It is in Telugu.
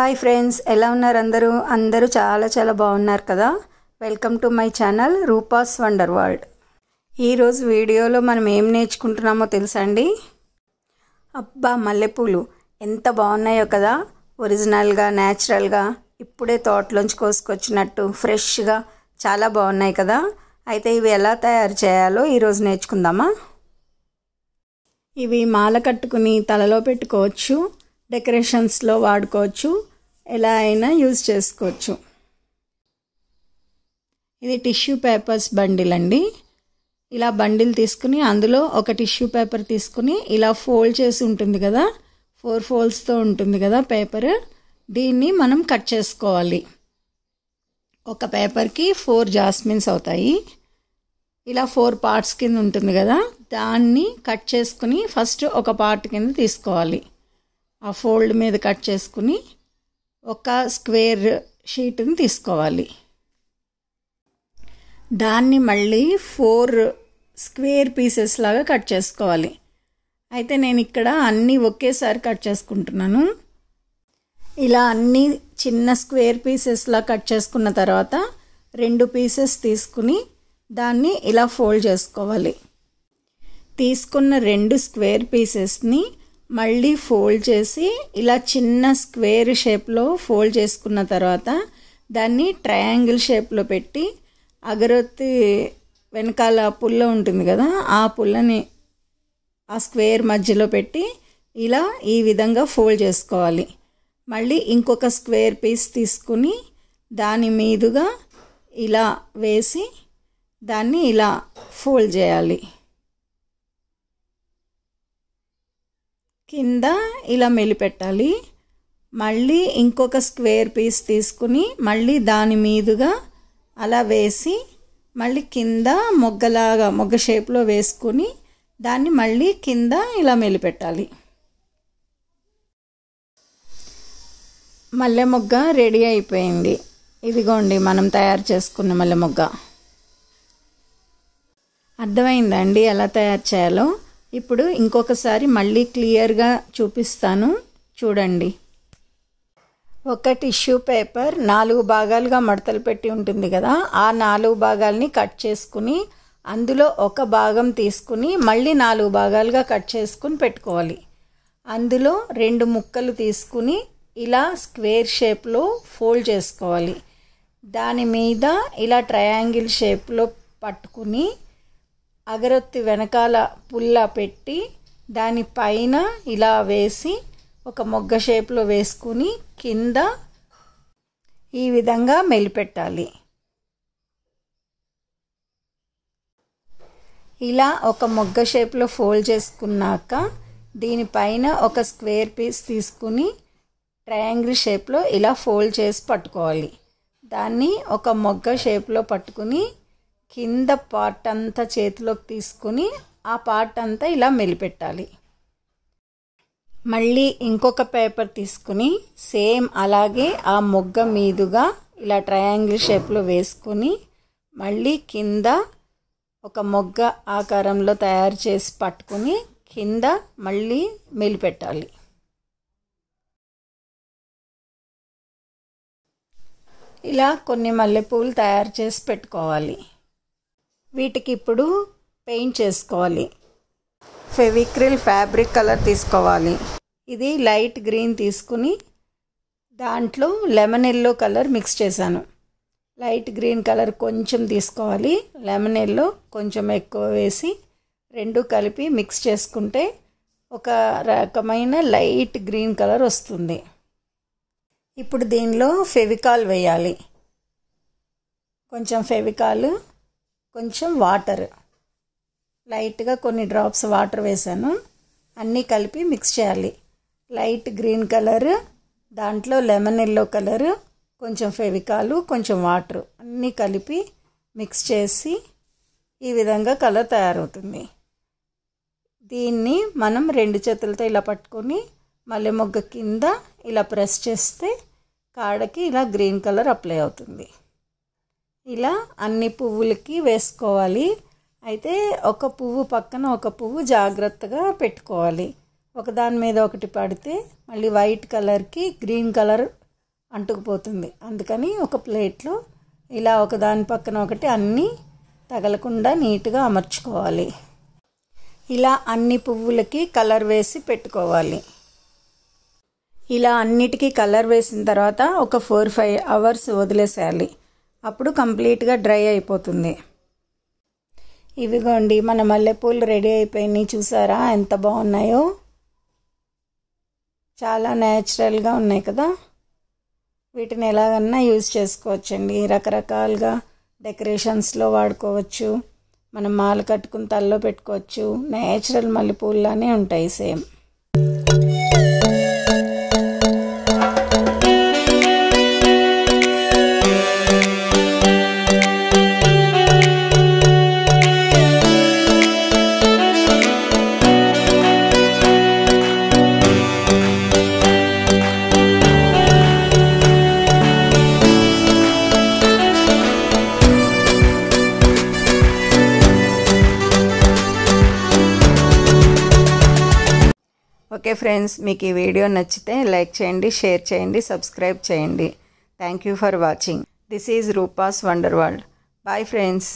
హాయ్ ఫ్రెండ్స్ ఎలా ఉన్నారు అందరూ అందరూ చాలా చాలా బాగున్నారు కదా welcome to my channel Roopa's Wonder World ఈరోజు వీడియోలో మనం ఏం నేర్చుకుంటున్నామో తెలుసా అండి అబ్బా మల్లెపూలు ఎంత బాగున్నాయో కదా ఒరిజినల్గా న్యాచురల్గా ఇప్పుడే తోటలోంచి కోసుకొచ్చినట్టు ఫ్రెష్గా చాలా బాగున్నాయి కదా అయితే ఇవి ఎలా తయారు చేయాలో ఈరోజు నేర్చుకుందామా ఇవి మాల కట్టుకుని తలలో పెట్టుకోవచ్చు డెకరేషన్స్లో వాడుకోవచ్చు ఎలా అయినా యూజ్ చేసుకోవచ్చు ఇది టిష్యూ పేపర్స్ బండిల్ అండి ఇలా బండిల్ తీసుకుని అందులో ఒక టిష్యూ పేపర్ తీసుకుని ఇలా ఫోల్డ్ చేసి ఉంటుంది కదా ఫోర్ ఫోల్డ్స్తో ఉంటుంది కదా పేపర్ దీన్ని మనం కట్ చేసుకోవాలి ఒక పేపర్కి ఫోర్ జాస్మిన్స్ అవుతాయి ఇలా ఫోర్ పార్ట్స్ కింద ఉంటుంది కదా దాన్ని కట్ చేసుకుని ఫస్ట్ ఒక పార్ట్ కింద తీసుకోవాలి ఆ ఫోల్డ్ మీద కట్ చేసుకుని ఒక స్క్వేర్ షీట్ని తీసుకోవాలి దాన్ని మళ్ళీ ఫోర్ స్క్వేర్ పీసెస్ లాగా కట్ చేసుకోవాలి అయితే నేను ఇక్కడ అన్నీ ఒకేసారి కట్ చేసుకుంటున్నాను ఇలా అన్నీ చిన్న స్క్వేర్ పీసెస్లా కట్ చేసుకున్న తర్వాత రెండు పీసెస్ తీసుకుని దాన్ని ఇలా ఫోల్డ్ చేసుకోవాలి తీసుకున్న రెండు స్క్వేర్ పీసెస్ని మళ్ళీ ఫోల్డ్ చేసి ఇలా చిన్న స్క్వేర్ షేప్లో ఫోల్డ్ చేసుకున్న తర్వాత దాన్ని ట్రయాంగిల్ షేప్లో పెట్టి అగరొత్తి వెనకాల పుల్ల ఉంటుంది కదా ఆ పుల్లని ఆ స్క్వేర్ మధ్యలో పెట్టి ఇలా ఈ విధంగా ఫోల్డ్ చేసుకోవాలి మళ్ళీ ఇంకొక స్క్వేర్ పీస్ తీసుకుని దాని మీదుగా ఇలా వేసి దాన్ని ఇలా ఫోల్డ్ చేయాలి కింద ఇలా మెలిపెట్టాలి మళ్ళీ ఇంకొక స్క్వేర్ పీస్ తీసుకుని మళ్ళీ దాని మీదుగా అలా వేసి మళ్ళీ కింద మొగ్గలాగా మొగ్గ షేప్లో వేసుకుని దాన్ని మళ్ళీ కింద ఇలా మెలిపెట్టాలి మల్లె మొగ్గ రెడీ అయిపోయింది ఇదిగోండి మనం తయారు చేసుకున్న మల్లె మొగ్గ అర్థమైందండి ఎలా తయారు చేయాలో ఇప్పుడు ఇంకొకసారి మళ్ళీ క్లియర్గా చూపిస్తాను చూడండి ఒక టిష్యూ పేపర్ నాలుగు భాగాలుగా మడతలు పెట్టి ఉంటుంది కదా ఆ నాలుగు భాగాల్ని కట్ చేసుకుని అందులో ఒక భాగం తీసుకుని మళ్ళీ నాలుగు భాగాలుగా కట్ చేసుకుని పెట్టుకోవాలి అందులో రెండు ముక్కలు తీసుకుని ఇలా స్క్వేర్ షేప్లో ఫోల్డ్ చేసుకోవాలి దాని మీద ఇలా ట్రయాంగిల్ షేప్లో పట్టుకుని అగరొత్తి వెనకాల పుల్ల పెట్టి దానిపైన ఇలా వేసి ఒక మొగ్గ షేప్లో వేసుకుని కింద ఈ విధంగా మెలిపెట్టాలి ఇలా ఒక మొగ్గ షేప్లో ఫోల్డ్ చేసుకున్నాక దీనిపైన ఒక స్క్వేర్ పీస్ తీసుకుని ట్రయాంగిల్ షేప్లో ఇలా ఫోల్డ్ చేసి పట్టుకోవాలి దాన్ని ఒక మొగ్గ షేప్లో పట్టుకుని కింద పార్ట్ అంతా చేతిలోకి తీసుకుని ఆ పార్ట్ అంతా ఇలా మెలిపెట్టాలి మళ్ళీ ఇంకొక పేపర్ తీసుకుని సేమ్ అలాగే ఆ మొగ్గ మీదుగా ఇలా ట్రయాంగిల్ షేప్లో వేసుకొని మళ్ళీ కింద ఒక మొగ్గ ఆకారంలో తయారు చేసి పట్టుకుని కింద మళ్ళీ మెలిపెట్టాలి ఇలా కొన్ని మల్లెపూలు తయారు చేసి పెట్టుకోవాలి వీటికి ఇప్పుడు పెయింట్ చేసుకోవాలి ఫెవిక్రిల్ ఫ్యాబ్రిక్ కలర్ తీసుకోవాలి ఇది లైట్ గ్రీన్ తీసుకుని దాంట్లో లెమన్ ఎల్లో కలర్ మిక్స్ చేశాను లైట్ గ్రీన్ కలర్ కొంచెం తీసుకోవాలి లెమన్ ఎల్లో కొంచెం ఎక్కువ వేసి రెండు కలిపి మిక్స్ చేసుకుంటే ఒక రకమైన లైట్ గ్రీన్ కలర్ వస్తుంది ఇప్పుడు దీనిలో ఫెవికాల్ వేయాలి కొంచెం ఫెవికాల్ కొంచెం వాటర్ లైట్గా కొన్ని డ్రాప్స్ వాటర్ వేసాను అన్నీ కలిపి మిక్స్ చేయాలి లైట్ గ్రీన్ కలర్ దాంట్లో లెమన్ ఎల్లో కలరు కొంచెం ఫెవికాలు కొంచెం వాటర్ అన్నీ కలిపి మిక్స్ చేసి ఈ విధంగా కలర్ తయారవుతుంది దీన్ని మనం రెండు చేతులతో ఇలా పట్టుకొని మల్లె మొగ్గ కింద ఇలా ప్రెస్ చేస్తే కాడకి ఇలా గ్రీన్ కలర్ అప్లై అవుతుంది ఇలా అన్ని పువ్వులకి వేసుకోవాలి అయితే ఒక పువ్వు పక్కన ఒక పువ్వు జాగ్రత్తగా పెట్టుకోవాలి ఒకదాని మీద ఒకటి పడితే మళ్ళీ వైట్ కలర్కి గ్రీన్ కలర్ అంటుకుపోతుంది అందుకని ఒక ప్లేట్లో ఇలా ఒకదాని పక్కన ఒకటి అన్నీ తగలకుండా నీట్గా అమర్చుకోవాలి ఇలా అన్ని పువ్వులకి కలర్ వేసి పెట్టుకోవాలి ఇలా అన్నిటికీ కలర్ వేసిన తర్వాత ఒక ఫోర్ ఫైవ్ అవర్స్ వదిలేసేయాలి అప్పుడు కంప్లీట్గా డ్రై అయిపోతుంది ఇవిగోండి మన మల్లెపూలు రెడీ అయిపోయినాయి చూసారా ఎంత బాగున్నాయో చాలా న్యాచురల్గా ఉన్నాయి కదా వీటిని ఎలాగన్నా యూజ్ చేసుకోవచ్చండి రకరకాలుగా డెకరేషన్స్లో వాడుకోవచ్చు మనం మాల కట్టుకుని తల్లో పెట్టుకోవచ్చు న్యాచురల్ మల్లెపూల్లానే ఉంటాయి సేమ్ ఓకే ఫ్రెండ్స్ మీకు ఈ వీడియో నచ్చితే లైక్ చేయండి షేర్ చేయండి సబ్స్క్రైబ్ చేయండి thank you for watching this is Roopa's Wonder World bye friends